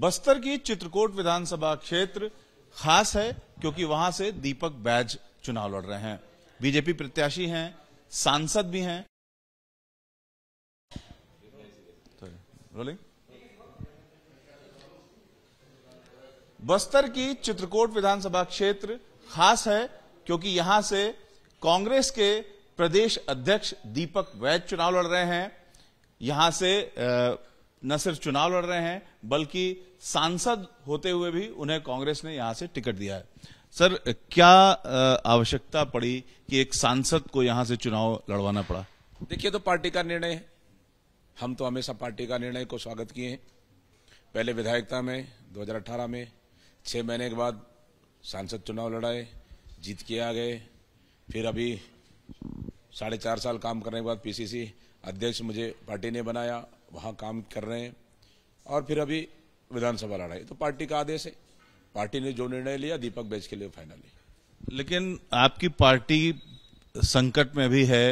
बस्तर की चित्रकोट विधानसभा क्षेत्र खास है क्योंकि वहां से दीपक बैज चुनाव लड़ रहे हैं बीजेपी प्रत्याशी हैं सांसद भी हैं रोलिंग तो, बस्तर की चित्रकोट विधानसभा क्षेत्र खास है क्योंकि यहां से कांग्रेस के प्रदेश अध्यक्ष दीपक वैद चुनाव लड़ रहे हैं यहां से न सिर्फ चुनाव लड़ रहे हैं बल्कि सांसद होते हुए भी उन्हें कांग्रेस ने यहां से टिकट दिया है सर क्या आवश्यकता पड़ी कि एक सांसद को यहां से चुनाव लड़वाना पड़ा देखिए तो पार्टी का निर्णय है हम तो हमेशा पार्टी का निर्णय को स्वागत किए हैं पहले विधायकता में 2018 में छह महीने के बाद सांसद चुनाव लड़ाए जीत के आ गए फिर अभी साढ़े चार साल काम करने के बाद पीसीसी अध्यक्ष मुझे पार्टी ने बनाया वहां काम कर रहे हैं और फिर अभी विधानसभा लड़ाई तो पार्टी का आदेश है पार्टी ने जो निर्णय लिया दीपक बैज के लिए फाइनल है लेकिन आपकी पार्टी संकट में भी है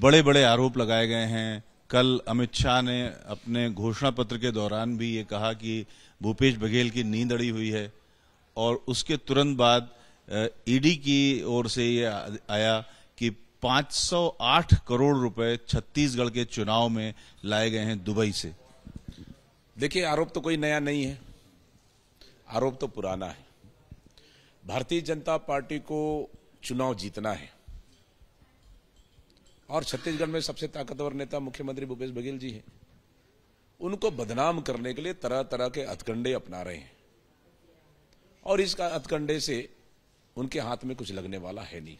बड़े बड़े आरोप लगाए गए हैं कल अमित शाह ने अपने घोषणा पत्र के दौरान भी ये कहा कि भूपेश बघेल की नींद अड़ी हुई है और उसके तुरंत बाद ईडी की ओर से ये आया कि 508 करोड़ रुपए छत्तीसगढ़ के चुनाव में लाए गए हैं दुबई से देखिए आरोप तो कोई नया नहीं है आरोप तो पुराना है भारतीय जनता पार्टी को चुनाव जीतना है और छत्तीसगढ़ में सबसे ताकतवर नेता मुख्यमंत्री भूपेश बघेल जी हैं उनको बदनाम करने के लिए तरह तरह के अथकंडे अपना रहे हैं और इस अथकंडे से उनके हाथ में कुछ लगने वाला है नहीं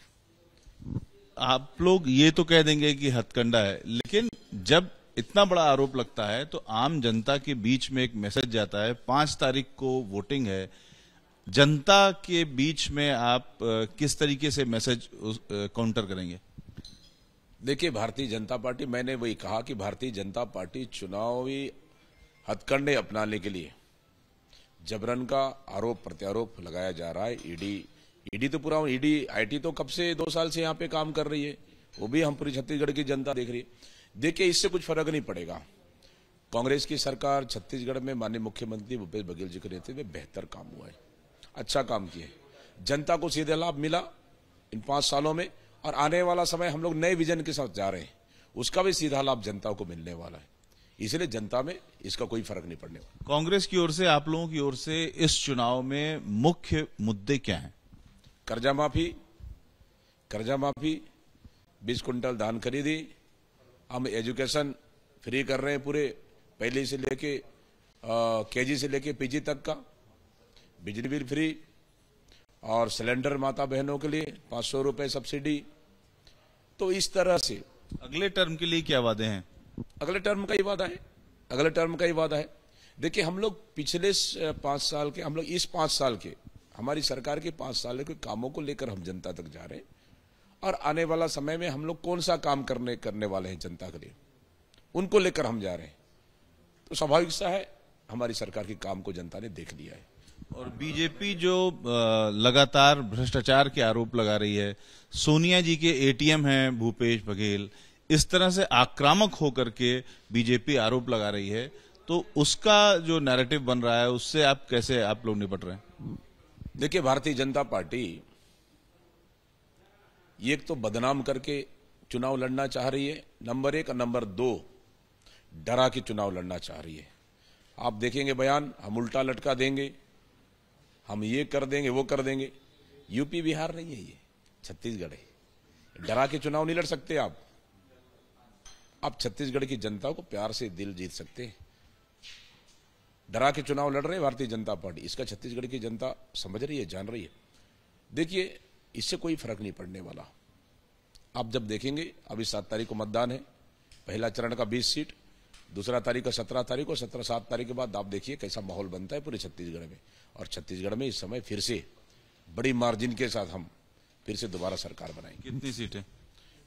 आप लोग ये तो कह देंगे कि हथकंडा है लेकिन जब इतना बड़ा आरोप लगता है तो आम जनता के बीच में एक मैसेज जाता है पांच तारीख को वोटिंग है जनता के बीच में आप किस तरीके से मैसेज काउंटर करेंगे देखिए भारतीय जनता पार्टी मैंने वही कहा कि भारतीय जनता पार्टी चुनावी हथकंडे अपनाने के लिए जबरन का आरोप प्रत्यारोप लगाया जा रहा है ईडी ईडी तो पूरा ईडी आईटी तो कब से दो साल से यहाँ पे काम कर रही है वो भी हम पूरी छत्तीसगढ़ की जनता देख रही है देखिए इससे कुछ फर्क नहीं पड़ेगा कांग्रेस की सरकार छत्तीसगढ़ में माननीय मुख्यमंत्री भूपेश बघेल जी के नेतृत्व में बेहतर काम हुआ है अच्छा काम किए जनता को सीधे लाभ मिला इन पांच सालों में और आने वाला समय हम लोग नए विजन के साथ जा रहे हैं उसका भी सीधा लाभ जनता को मिलने वाला है इसलिए जनता में इसका कोई फर्क नहीं पड़ने वाला कांग्रेस की ओर से आप लोगों की ओर से इस चुनाव में मुख्य मुद्दे क्या हैं कर्जा माफी कर्जा माफी बीस कुंटल धान खरीदी हम एजुकेशन फ्री कर रहे हैं पूरे पहले से लेके केजी से लेके पीजी तक का बिजली बिल फ्री और सिलेंडर माता बहनों के लिए पाँच सौ रुपये सब्सिडी तो इस तरह से अगले टर्म के लिए क्या वादे हैं अगले टर्म का ही वादा है अगले टर्म का ही वादा है देखिए हम लोग पिछले पाँच साल के हम लोग इस पाँच साल के हमारी सरकार के पाँच साल के कामों को लेकर हम जनता तक जा रहे हैं और आने वाला समय में हम लोग कौन सा काम करने करने वाले हैं जनता के लिए उनको लेकर हम जा रहे हैं तो स्वाभाविक सा है हमारी सरकार के काम को जनता ने देख लिया है और बीजेपी जो लगातार भ्रष्टाचार के आरोप लगा रही है सोनिया जी के एटीएम है भूपेश बघेल इस तरह से आक्रामक होकर के बीजेपी आरोप लगा रही है तो उसका जो नैरेटिव बन रहा है उससे आप कैसे आप लोग निपट रहे हैं देखिए भारतीय जनता पार्टी ये एक तो बदनाम करके चुनाव लड़ना चाह रही है नंबर एक और नंबर दो डरा के चुनाव लड़ना चाह रही है आप देखेंगे बयान हम उल्टा लटका देंगे हम ये कर देंगे वो कर देंगे यूपी बिहार नहीं है ये छत्तीसगढ़ है डरा के चुनाव नहीं लड़ सकते आप आप छत्तीसगढ़ की जनता को प्यार से दिल जीत सकते हैं डरा के चुनाव लड़ रहे भारतीय जनता पार्टी इसका छत्तीसगढ़ की जनता समझ रही है जान रही है देखिए इससे कोई फर्क नहीं पड़ने वाला आप जब देखेंगे अभी सात तारीख को मतदान है पहला चरण का बीस सीट दूसरा तारीख का सत्रह तारीख और सत्रह सात तारीख के बाद आप देखिए कैसा माहौल बनता है पूरे छत्तीसगढ़ में और छत्तीसगढ़ में इस समय फिर से बड़ी मार्जिन के साथ हम फिर से दोबारा सरकार बनाएंगे कितनी सीटें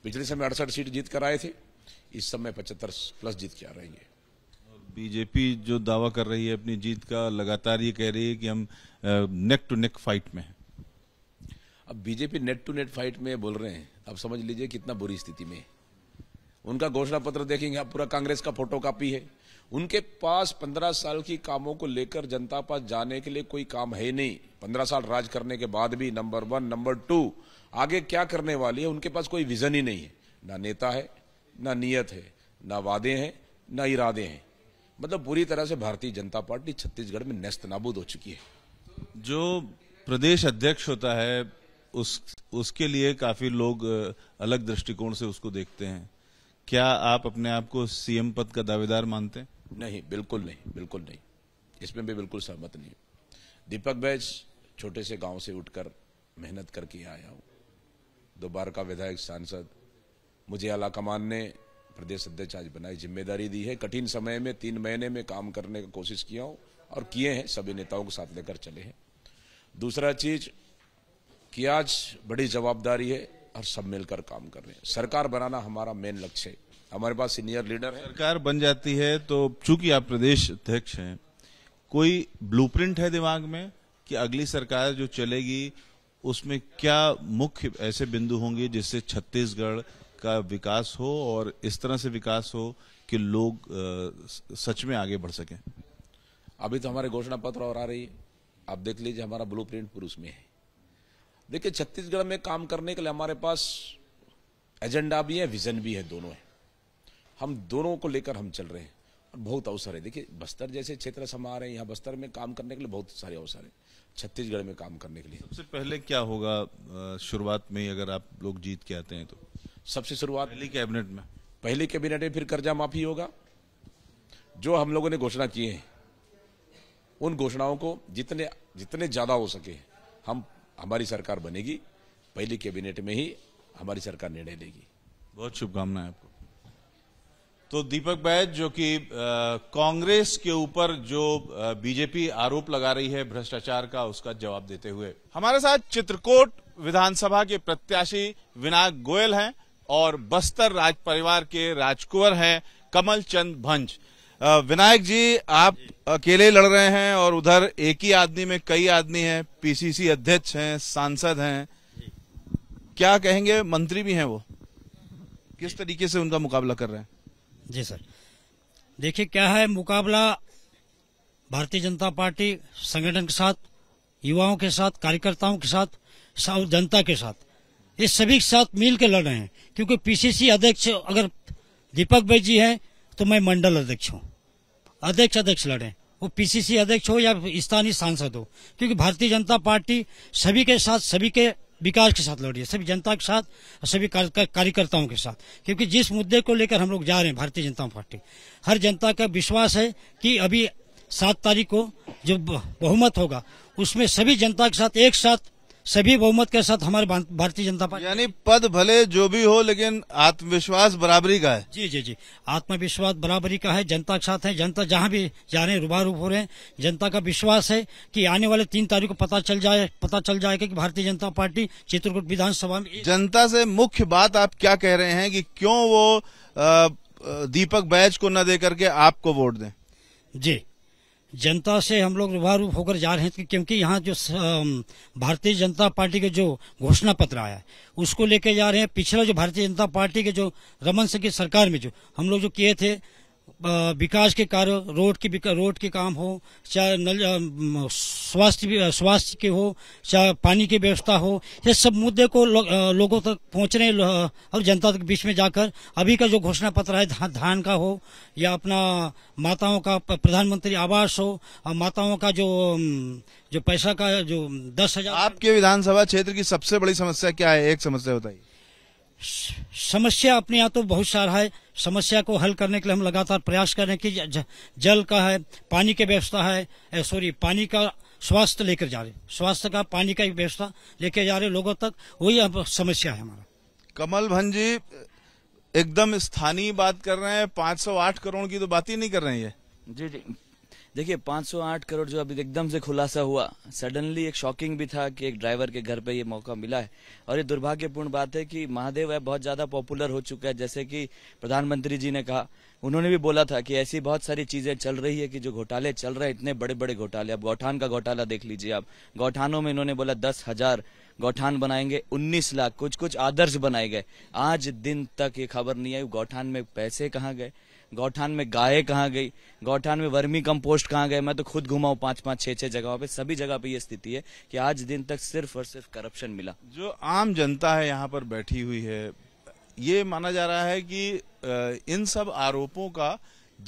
पिछले समय अड़सठ सीट जीत कर आए थे इस समय पचहत्तर प्लस जीत के आ रही है बीजेपी जो दावा कर रही है अपनी जीत का लगातार ये कह रही है कि हम नेक टू नेक फाइट में हैं अब BJP net to net fight में बोल रहे हैं अब समझ लीजिए कितना बुरी स्थिति में उनका घोषणा पत्र देखेंगे आप पूरा कांग्रेस का फोटो कापी है उनके पास पंद्रह साल की कामों को लेकर जनता पास जाने के लिए कोई काम है नहीं पंद्रह साल राज करने के बाद भी नंबर वन नंबर टू आगे क्या करने वाली है उनके पास कोई विजन ही नहीं है ना नेता है ना नियत है ना वादे हैं ना इरादे हैं मतलब पूरी तरह से भारतीय जनता पार्टी छत्तीसगढ़ में नेस्त नाबूद हो चुकी है जो प्रदेश अध्यक्ष होता है उस उसके लिए काफी लोग अलग दृष्टिकोण से उसको देखते हैं क्या आप अपने आप को सीएम पद का दावेदार मानते हैं नहीं बिल्कुल नहीं बिल्कुल नहीं इसमें भी बिल्कुल सहमत नहीं दीपक बैज छोटे से गांव से उठकर मेहनत करके आया हूँ दोबारा का विधायक सांसद मुझे आलाकमान ने प्रदेश अध्यक्ष आज बनाई जिम्मेदारी दी है कठिन समय में तीन महीने में काम करने की कोशिश किया हूँ और किए हैं सभी नेताओं को साथ लेकर चले हैं दूसरा चीज़ कि आज बड़ी जवाबदारी है और सब मिलकर काम कर रहे हैं सरकार बनाना हमारा मेन लक्ष्य है हमारे पास सीनियर लीडर है सरकार बन जाती है तो चूंकि आप प्रदेश अध्यक्ष हैं कोई ब्लूप्रिंट है दिमाग में कि अगली सरकार जो चलेगी उसमें क्या मुख्य ऐसे बिंदु होंगे जिससे छत्तीसगढ़ का विकास हो और इस तरह से विकास हो कि लोग आ, सच में आगे बढ़ सकें अभी तो हमारे घोषणा पत्र और आ रही है आप देख लीजिए हमारा ब्लूप्रिंट पुरुष में है देखिए छत्तीसगढ़ में काम करने के लिए हमारे पास एजेंडा भी है विजन भी है दोनों है हम दोनों को लेकर हम चल रहे हैं और बहुत अवसर है देखिए बस्तर जैसे क्षेत्र समा रहे हैं यहाँ बस्तर में काम करने के लिए बहुत सारे अवसर है छत्तीसगढ़ में काम करने के लिए सबसे पहले क्या होगा शुरुआत में अगर आप लोग जीत के आते हैं तो सबसे शुरुआत पहली कैबिनेट में पहली कैबिनेट में फिर कर्जा माफी होगा जो हम लोगों ने घोषणा किए हैं उन घोषणाओं को जितने जितने ज़्यादा हो सके हम हमारी सरकार बनेगी पहली कैबिनेट में ही हमारी सरकार निर्णय लेगी बहुत शुभकामनाएं आपको तो दीपक बैज जो कि कांग्रेस के ऊपर जो बीजेपी आरोप लगा रही है भ्रष्टाचार का उसका जवाब देते हुए हमारे साथ चित्रकोट विधानसभा के प्रत्याशी विनायक गोयल हैं और बस्तर राज परिवार के राजकुंवर हैं कमल चंद भंज विनायक जी आप अकेले लड़ रहे हैं और उधर एक ही आदमी में कई आदमी हैं पीसीसी अध्यक्ष हैं सांसद हैं क्या कहेंगे मंत्री भी हैं वो किस तरीके से उनका मुकाबला कर रहे हैं जी सर देखिए क्या है मुकाबला भारतीय जनता पार्टी संगठन के साथ युवाओं के साथ कार्यकर्ताओं के साथ जनता के साथ ये सभी के साथ मिल के लड़ रहे हैं क्योंकि पीसीसी अध्यक्ष अगर दीपक भाई जी हैं तो मैं मंडल अध्यक्ष हूँ अध्यक्ष अध्यक्ष लड़े वो पीसीसी अध्यक्ष हो या स्थानीय सांसद हो क्योंकि भारतीय जनता पार्टी सभी के साथ सभी के विकास के साथ लड़ रही है सभी जनता के साथ और सभी कार्यकर्ताओं के साथ क्योंकि जिस मुद्दे को लेकर हम लोग जा रहे हैं भारतीय जनता पार्टी हर जनता का विश्वास है कि अभी सात तारीख को जो बहुमत होगा उसमें सभी जनता के साथ एक साथ सभी बहुमत के साथ हमारे भारतीय जनता पार्टी यानी पद भले जो भी हो लेकिन आत्मविश्वास बराबरी का है जी जी जी आत्मविश्वास बराबरी का है जनता के साथ है जनता जहाँ भी जा रहे हैं रूबारूब हो रहे हैं जनता का विश्वास है कि आने वाले तीन तारीख को पता चल जाए पता चल जाएगा कि भारतीय जनता पार्टी चित्रकूट विधानसभा में जनता से मुख्य बात आप क्या कह रहे हैं कि क्यों वो दीपक बैज को न दे करके आपको वोट दें जी जनता से हम लोग रूबारूप होकर जा रहे हैं क्योंकि यहाँ जो भारतीय जनता पार्टी के जो घोषणा पत्र आया उसको लेके जा रहे हैं पिछला जो भारतीय जनता पार्टी के जो रमन सिंह की सरकार में जो हम लोग जो किए थे विकास के कार्य रोड के रोड के काम हो चाहे नल स्वास्थ्य स्वास्थ्य के हो चाहे पानी की व्यवस्था हो ये सब मुद्दे को लो, लोगों तक पहुंचने और जनता के बीच में जाकर अभी का जो घोषणा पत्र है धा, धान का हो या अपना माताओं का प्रधानमंत्री आवास हो और माताओं का जो जो पैसा का जो दस हजार आपके विधानसभा क्षेत्र की सबसे बड़ी समस्या क्या है एक समस्या बताइए समस्या अपने यहाँ तो बहुत सारा है समस्या को हल करने के लिए हम लगातार प्रयास कर रहे हैं कि जल का है पानी की व्यवस्था है सॉरी पानी का स्वास्थ्य लेकर जा रहे स्वास्थ्य का पानी का व्यवस्था लेकर जा रहे लोगों तक वही अब समस्या है हमारा कमल भंजी एकदम स्थानीय बात कर रहे हैं 508 करोड़ की तो बात ही नहीं कर रहे हैं ये जी जी देखिए 508 करोड़ जो अभी एकदम से खुलासा हुआ सडनली एक शॉकिंग भी था कि एक ड्राइवर के घर पे ये मौका मिला है और ये दुर्भाग्यपूर्ण बात है कि महादेव ऐप बहुत ज्यादा पॉपुलर हो चुका है जैसे कि प्रधानमंत्री जी ने कहा उन्होंने भी बोला था कि ऐसी बहुत सारी चीजें चल रही है कि जो घोटाले चल रहे इतने बड़े बड़े घोटाले अब गौठान का घोटाला देख लीजिए आप गौठानों में इन्होंने बोला दस हजार गौठान बनाएंगे उन्नीस लाख कुछ कुछ आदर्श बनाए गए आज दिन तक ये खबर नहीं आई गौठान में पैसे कहाँ गए गौठान में गाय कहाँ गई गौठान में वर्मी कंपोस्ट कहाँ गए मैं तो खुद घुमा हूँ पांच छह छह जगह पे सभी जगह पे ये स्थिति है कि आज दिन तक सिर्फ और सिर्फ करप्शन मिला जो आम जनता है यहाँ पर बैठी हुई है ये माना जा रहा है कि इन सब आरोपों का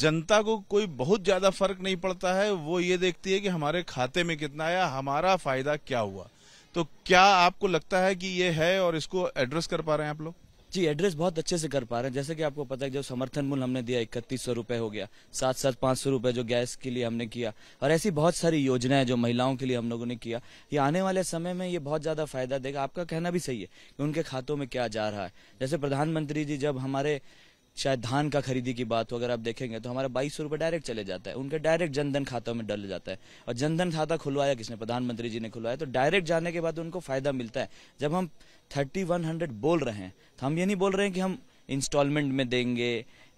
जनता को कोई बहुत ज्यादा फर्क नहीं पड़ता है वो ये देखती है कि हमारे खाते में कितना आया हमारा फायदा क्या हुआ तो क्या आपको लगता है कि ये है और इसको एड्रेस कर पा रहे हैं आप लोग जी एड्रेस बहुत अच्छे से कर पा रहे हैं जैसे कि आपको पता है जो समर्थन मूल्य हमने दिया इकतीस सौ रुपए हो गया साथ साथ पांच सौ रुपए जो गैस के लिए हमने किया और ऐसी बहुत सारी योजनाएं जो महिलाओं के लिए हम लोगों ने किया ये आने वाले समय में ये बहुत ज्यादा फायदा देगा आपका कहना भी सही है कि उनके खातों में क्या जा रहा है जैसे प्रधानमंत्री जी जब हमारे शायद धान का खरीदी की बात हो अगर आप देखेंगे तो हमारा बाईस सौ डायरेक्ट चले जाता है उनके डायरेक्ट जनधन खातों में डल जाता है और जनधन खाता खुलवाया किसने प्रधानमंत्री जी ने खुलवाया तो डायरेक्ट जाने के बाद उनको फायदा मिलता है जब हम थर्टी वन हंड्रेड बोल रहे हैं तो हम ये नहीं बोल रहे हैं कि हम इंस्टॉलमेंट में देंगे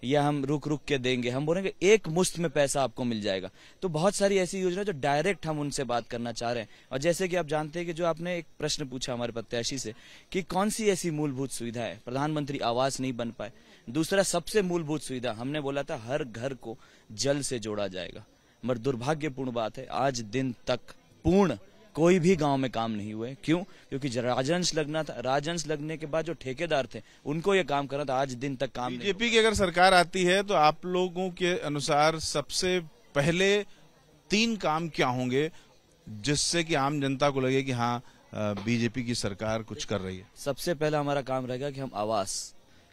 या हम रुक रुक के देंगे हम बोलेंगे एक मुश्त में पैसा आपको मिल जाएगा तो बहुत सारी ऐसी योजना जो डायरेक्ट हम उनसे बात करना चाह रहे हैं और जैसे कि आप जानते हैं कि जो आपने एक प्रश्न पूछा हमारे प्रत्याशी से कि कौन सी ऐसी मूलभूत सुविधा है प्रधानमंत्री आवास नहीं बन पाए दूसरा सबसे मूलभूत सुविधा हमने बोला था हर घर को जल से जोड़ा जाएगा मगर दुर्भाग्यपूर्ण बात है आज दिन तक पूर्ण कोई भी गांव में काम नहीं हुए क्यों क्योंकि राजंश लगना था राजंश लगने के बाद जो ठेकेदार थे उनको ये काम करना था आज दिन तक काम बीजेपी की अगर सरकार आती है तो आप लोगों के अनुसार सबसे पहले तीन काम क्या होंगे जिससे कि आम जनता को लगे कि हाँ बीजेपी की सरकार कुछ कर रही है सबसे पहला हमारा काम रहेगा कि हम आवास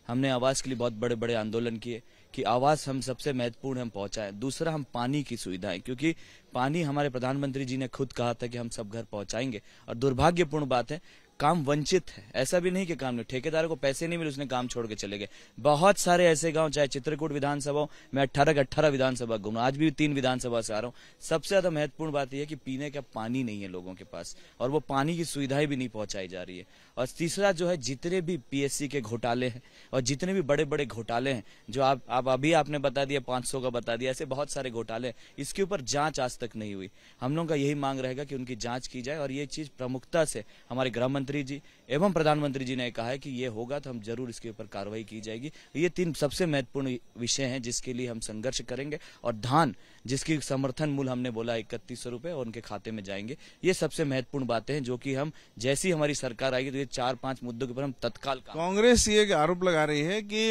हमने आवास के लिए बहुत बड़े बड़े आंदोलन किए कि आवास हम सबसे महत्वपूर्ण हम पहुंचाएं दूसरा हम पानी की सुविधाएं क्योंकि पानी हमारे प्रधानमंत्री जी ने खुद कहा था कि हम सब घर पहुंचाएंगे और दुर्भाग्यपूर्ण बात है काम वंचित है ऐसा भी नहीं कि काम नहीं ठेकेदार को पैसे नहीं मिले उसने काम छोड़ के चले गए बहुत सारे ऐसे गांव चाहे चित्रकूट विधानसभा मैं अट्ठारह के अट्ठारह विधानसभा घूमू आज भी तीन विधानसभा से आ रहा हूं सबसे ज्यादा महत्वपूर्ण बात यह है कि पीने का पानी नहीं है लोगों के पास और वो पानी की सुविधाएं भी नहीं पहुंचाई जा रही है और तीसरा जो है जितने भी पीएससी के घोटाले हैं और जितने भी बड़े बड़े घोटाले हैं जो आप आप अभी आपने बता दिया 500 का बता दिया ऐसे बहुत सारे घोटाले इसके ऊपर जांच आज तक नहीं हुई हम लोगों का यही मांग रहेगा कि उनकी जांच की जाए और ये चीज प्रमुखता से हमारे गृह मंत्री जी एवं प्रधानमंत्री जी ने कहा है कि ये होगा तो हम जरूर इसके ऊपर कार्रवाई की जाएगी ये तीन सबसे महत्वपूर्ण विषय हैं जिसके लिए हम संघर्ष करेंगे और धान जिसकी समर्थन मूल हमने बोला इकतीस सौ और उनके खाते में जाएंगे ये सबसे महत्वपूर्ण बातें हैं जो कि हम जैसी हमारी सरकार आएगी तो ये चार पांच मुद्दों के ऊपर हम तत्काल कांग्रेस ये आरोप लगा रही है कि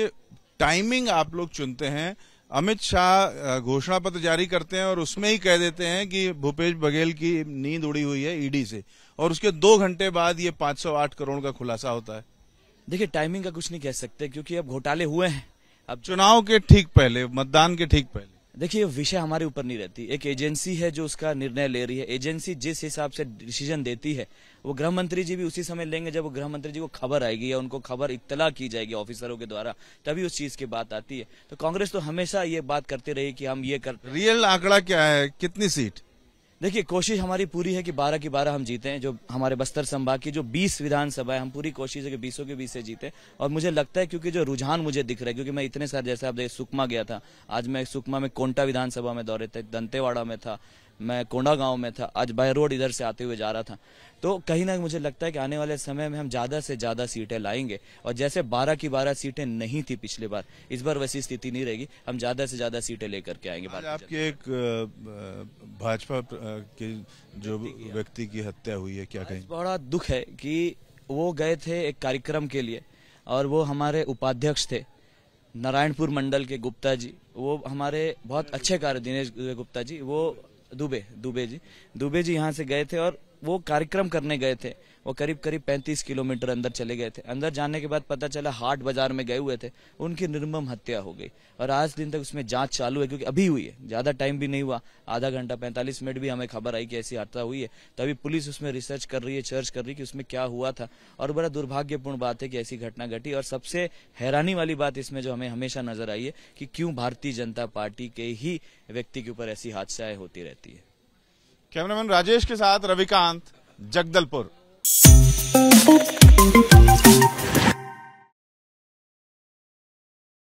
टाइमिंग आप लोग चुनते हैं अमित शाह घोषणा पत्र जारी करते हैं और उसमें ही कह देते हैं कि भूपेश बघेल की नींद उड़ी हुई है ईडी से और उसके दो घंटे बाद ये 508 करोड़ का खुलासा होता है देखिए टाइमिंग का कुछ नहीं कह सकते क्योंकि अब घोटाले हुए हैं अब चुनाव के ठीक पहले मतदान के ठीक पहले देखिए विषय हमारे ऊपर नहीं रहती एक एजेंसी है जो उसका निर्णय ले रही है एजेंसी जिस हिसाब से डिसीजन देती है वो गृह मंत्री जी भी उसी समय लेंगे जब गृह मंत्री जी को खबर आएगी या उनको खबर इतला की जाएगी ऑफिसरों के द्वारा तभी उस चीज की बात आती है तो कांग्रेस तो हमेशा ये बात करती रही कि हम ये कर रियल आंकड़ा क्या है कितनी सीट देखिए कोशिश हमारी पूरी है कि 12 की 12 हम जीते हैं जो हमारे बस्तर संभाग की जो 20 विधानसभा है हम पूरी कोशिश है कि बीसों के बीस से जीते और मुझे लगता है क्योंकि जो रुझान मुझे दिख रहा है क्योंकि मैं इतने सारे जैसे आप देखिए सुकमा गया था आज मैं सुकमा में कोंटा विधानसभा में दौरे थे दंतेवाड़ा में था मैं कोंडा गांव में था आज बाय रोड इधर से आते हुए जा रहा था तो कहीं ना मुझे लगता है कि आने वाले समय में हम ज़्यादा से ज़्यादा सीटें लाएंगे और जैसे 12 की 12 सीटें नहीं थी पिछले बार इस बार वैसी स्थिति नहीं रहेगी हम ज़्यादा से ज़्यादा सीटें लेकर के आएंगे आपके एक भाजपा के जो हाँ। व्यक्ति की हत्या हुई है क्या कहें बड़ा दुख है कि वो गए थे एक कार्यक्रम के लिए और वो हमारे उपाध्यक्ष थे नारायणपुर मंडल के गुप्ता जी वो हमारे बहुत अच्छे कार्य दिनेश गुप्ता जी वो दुबे दुबे जी दुबे जी यहाँ से गए थे और वो कार्यक्रम करने गए थे वो करीब करीब 35 किलोमीटर अंदर चले गए थे अंदर जाने के बाद पता चला हाट बाजार में गए हुए थे उनकी निर्मम हत्या हो गई और आज दिन तक उसमें जांच चालू है क्योंकि अभी हुई है ज्यादा टाइम भी नहीं हुआ आधा घंटा पैंतालीस मिनट भी हमें खबर आई कि ऐसी हत्या हुई है अभी पुलिस उसमें रिसर्च कर रही है चर्च कर रही है कि उसमें क्या हुआ था और बड़ा दुर्भाग्यपूर्ण बात है कि ऐसी घटना घटी और सबसे हैरानी वाली बात इसमें जो हमें हमेशा नजर आई है कि क्यों भारतीय जनता पार्टी के ही व्यक्ति के ऊपर ऐसी हादसाएं होती रहती है कैमरामैन राजेश के साथ रविकांत जगदलपुर Thank you.